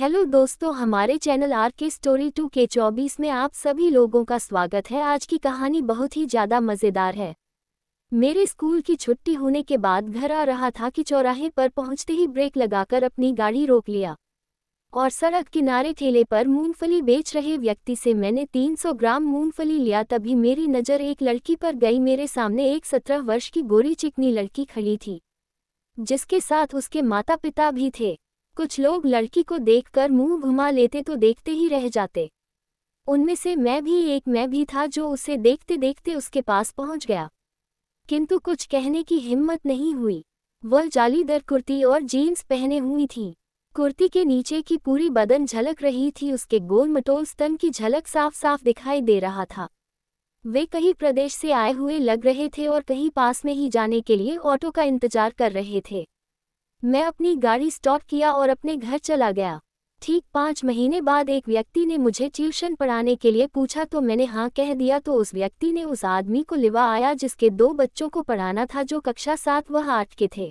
hello दोस्तों हमारे channel R K story two K चौबीस में आप सभी लोगों का स्वागत है आज की कहानी बहुत ही ज़्यादा मज़ेदार है मेरे स्कूल की छुट्टी होने के बाद घर आ रहा था कि चौराहे पर पहुंचते ही ब्रेक लगाकर अपनी गाड़ी रोक लिया और सड़क किनारे ठेले पर मूंगफली बेच रहे व्यक्ति से मैंने 300 ग्राम मूंगफली लिया तभी मेरी नज़र एक लड़की पर गई मेरे सामने एक सत्रह वर्ष की गोरी चिकनी लड़की खड़ी थी जिसके साथ उसके माता पिता भी थे कुछ लोग लड़की को देखकर मुंह घुमा लेते तो देखते ही रह जाते उनमें से मैं भी एक मैं भी था जो उसे देखते देखते उसके पास पहुंच गया किंतु कुछ कहने की हिम्मत नहीं हुई वह जालीदार कुर्ती और जीन्स पहने हुई थी कुर्ती के नीचे की पूरी बदन झलक रही थी उसके गोल मटोल स्तन की झलक साफ साफ दिखाई दे रहा था वे कहीं प्रदेश से आए हुए लग रहे थे और कहीं पास में ही जाने के लिए ऑटो का इंतजार कर रहे थे मैं अपनी गाड़ी स्टॉप किया और अपने घर चला गया ठीक पाँच महीने बाद एक व्यक्ति ने मुझे ट्यूशन पढ़ाने के लिए पूछा तो मैंने हाँ कह दिया तो उस व्यक्ति ने उस आदमी को लिवा आया जिसके दो बच्चों को पढ़ाना था जो कक्षा सात व आठ के थे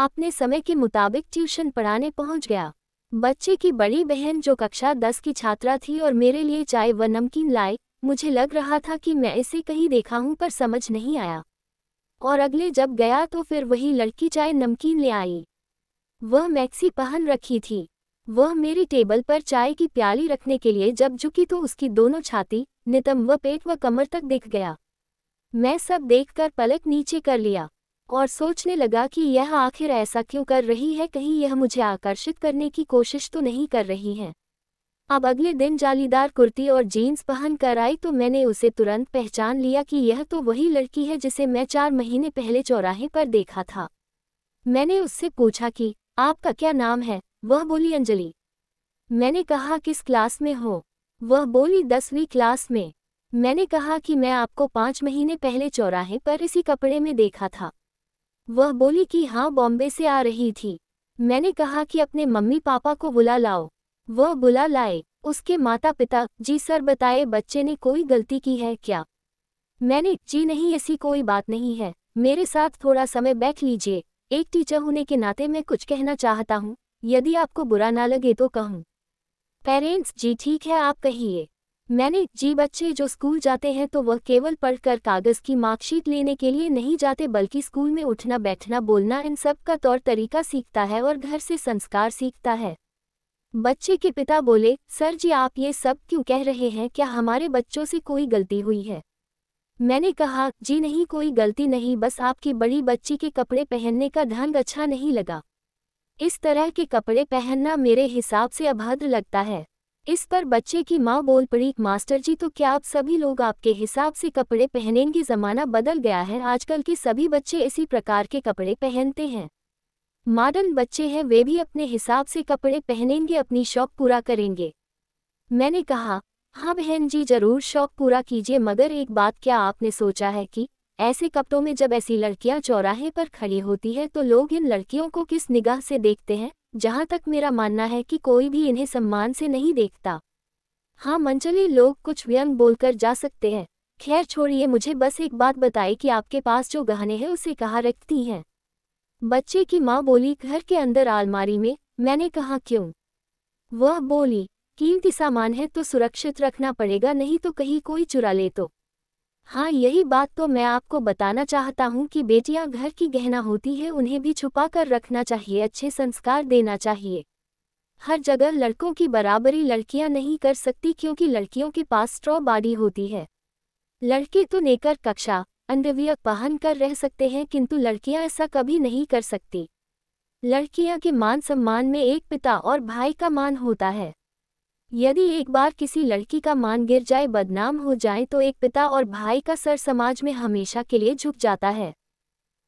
अपने समय के मुताबिक ट्यूशन पढ़ाने पहुंच गया बच्चे की बड़ी बहन जो कक्षा दस की छात्रा थी और मेरे लिए चाय व नमकीन लाए मुझे लग रहा था कि मैं इसे कहीं देखा हूं पर समझ नहीं आया और अगले जब गया तो फिर वही लड़की चाय नमकीन ले आई वह मैक्सी पहन रखी थी वह मेरी टेबल पर चाय की प्याली रखने के लिए जब झुकी तो उसकी दोनों छाती नितम व पेट व कमर तक दिख गया मैं सब देखकर पलक नीचे कर लिया और सोचने लगा कि यह आखिर ऐसा क्यों कर रही है कहीं यह मुझे आकर्षित करने की कोशिश तो नहीं कर रही है अब अगले दिन जालीदार कुर्ती और जीन्स पहन कर आई तो मैंने उसे तुरंत पहचान लिया कि यह तो वही लड़की है जिसे मैं चार महीने पहले चौराहे पर देखा था मैंने उससे पूछा कि आपका क्या नाम है वह बोली अंजलि मैंने कहा किस क्लास में हो वह बोली दसवीं क्लास में मैंने कहा कि मैं आपको पाँच महीने पहले चौराहे पर इसी कपड़े में देखा था वह बोली कि हाँ बॉम्बे से आ रही थी मैंने कहा कि अपने मम्मी पापा को बुला लाओ वह बुला लाए उसके माता पिता जी सर बताए बच्चे ने कोई गलती की है क्या मैंने जी नहीं ऐसी कोई बात नहीं है मेरे साथ थोड़ा समय बैठ लीजिए एक टीचर होने के नाते मैं कुछ कहना चाहता हूँ यदि आपको बुरा ना लगे तो कहूँ पेरेंट्स जी ठीक है आप कहिए मैंने जी बच्चे जो स्कूल जाते हैं तो वह केवल पढ़कर कागज़ की मार्कशीट लेने के लिए नहीं जाते बल्कि स्कूल में उठना बैठना बोलना इन सब का तौर तरीका सीखता है और घर से संस्कार सीखता है बच्चे के पिता बोले सर जी आप ये सब क्यों कह रहे हैं क्या हमारे बच्चों से कोई गलती हुई है मैंने कहा जी नहीं कोई गलती नहीं बस आपकी बड़ी बच्ची के कपड़े पहनने का ढंग अच्छा नहीं लगा इस तरह के कपड़े पहनना मेरे हिसाब से अभद्र लगता है इस पर बच्चे की माँ बोल पड़ी मास्टर जी तो क्या आप सभी लोग आपके हिसाब से कपड़े पहनेंगे ज़माना बदल गया है आजकल के सभी बच्चे इसी प्रकार के कपड़े पहनते हैं मॉडर्न बच्चे हैं वे भी अपने हिसाब से कपड़े पहनेंगे अपनी शौक पूरा करेंगे मैंने कहा हाँ बहन जी जरूर शौक पूरा कीजिए मगर एक बात क्या आपने सोचा है कि ऐसे कपड़ों में जब ऐसी लड़कियां चौराहे पर खड़ी होती है तो लोग इन लड़कियों को किस निगाह से देखते हैं जहां तक मेरा मानना है कि कोई भी इन्हें सम्मान से नहीं देखता हाँ मंचले लोग कुछ व्यंग बोलकर जा सकते हैं खैर छोड़िए मुझे बस एक बात बताई कि आपके पास जो गहने हैं उसे कहाँ रखती हैं बच्चे की माँ बोली घर के अंदर आलमारी में मैंने कहा क्यों वह बोली कीमती सामान है तो सुरक्षित रखना पड़ेगा नहीं तो कहीं कोई चुरा ले तो हाँ यही बात तो मैं आपको बताना चाहता हूँ कि बेटियाँ घर की गहना होती है उन्हें भी छुपा कर रखना चाहिए अच्छे संस्कार देना चाहिए हर जगह लड़कों की बराबरी लड़कियां नहीं कर सकती क्योंकि लड़कियों के पास स्ट्रॉ बॉडी होती है लड़के तो नेकर कक्षा अंडवियर पहन कर रह सकते हैं किंतु लड़कियां ऐसा कभी नहीं कर सकती लड़कियां के मान सम्मान में एक पिता और भाई का मान होता है यदि एक बार किसी लड़की का मान गिर जाए बदनाम हो जाए तो एक पिता और भाई का सर समाज में हमेशा के लिए झुक जाता है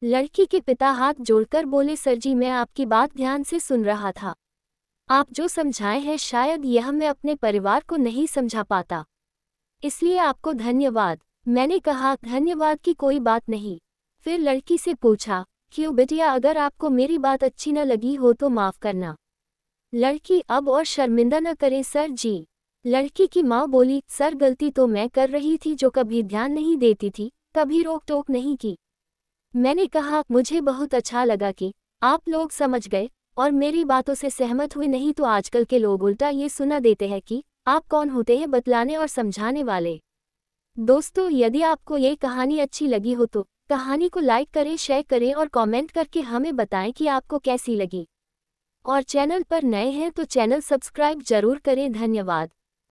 लड़की के पिता हाथ जोड़कर बोले सर जी मैं आपकी बात ध्यान से सुन रहा था आप जो समझाए हैं शायद यह मैं अपने परिवार को नहीं समझा पाता इसलिए आपको धन्यवाद मैंने कहा धन्यवाद की कोई बात नहीं फिर लड़की से पूछा क्यों बिटिया अगर आपको मेरी बात अच्छी न लगी हो तो माफ़ करना लड़की अब और शर्मिंदा न करें सर जी लड़की की माँ बोली सर गलती तो मैं कर रही थी जो कभी ध्यान नहीं देती थी कभी रोक टोक नहीं की मैंने कहा मुझे बहुत अच्छा लगा कि आप लोग समझ गए और मेरी बातों से सहमत हुए नहीं तो आजकल के लोग उल्टा ये सुना देते हैं कि आप कौन होते हैं बतलाने और समझाने वाले दोस्तों यदि आपको ये कहानी अच्छी लगी हो तो कहानी को लाइक करें शेयर करें और कमेंट करके हमें बताएं कि आपको कैसी लगी और चैनल पर नए हैं तो चैनल सब्सक्राइब जरूर करें धन्यवाद